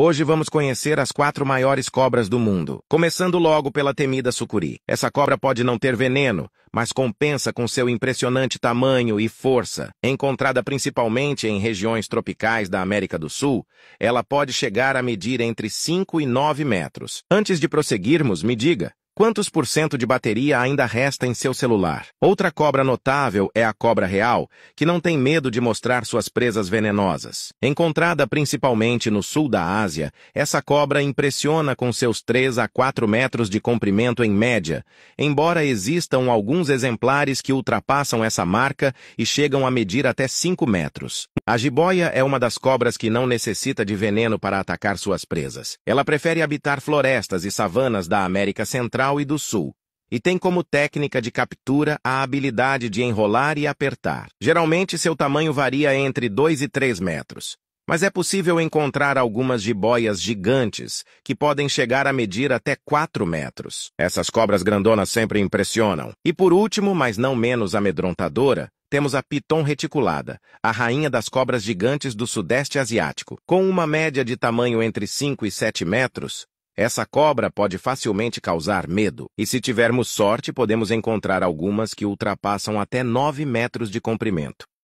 Hoje vamos conhecer as quatro maiores cobras do mundo, começando logo pela temida sucuri. Essa cobra pode não ter veneno, mas compensa com seu impressionante tamanho e força. Encontrada principalmente em regiões tropicais da América do Sul, ela pode chegar a medir entre 5 e 9 metros. Antes de prosseguirmos, me diga, Quantos por cento de bateria ainda resta em seu celular? Outra cobra notável é a cobra real, que não tem medo de mostrar suas presas venenosas. Encontrada principalmente no sul da Ásia, essa cobra impressiona com seus 3 a 4 metros de comprimento em média, embora existam alguns exemplares que ultrapassam essa marca e chegam a medir até 5 metros. A jiboia é uma das cobras que não necessita de veneno para atacar suas presas. Ela prefere habitar florestas e savanas da América Central e do Sul, e tem como técnica de captura a habilidade de enrolar e apertar. Geralmente, seu tamanho varia entre 2 e 3 metros, mas é possível encontrar algumas jiboias gigantes que podem chegar a medir até 4 metros. Essas cobras grandonas sempre impressionam. E por último, mas não menos amedrontadora, temos a piton reticulada, a rainha das cobras gigantes do sudeste asiático. Com uma média de tamanho entre 5 e 7 metros, essa cobra pode facilmente causar medo, e se tivermos sorte podemos encontrar algumas que ultrapassam até 9 metros de comprimento.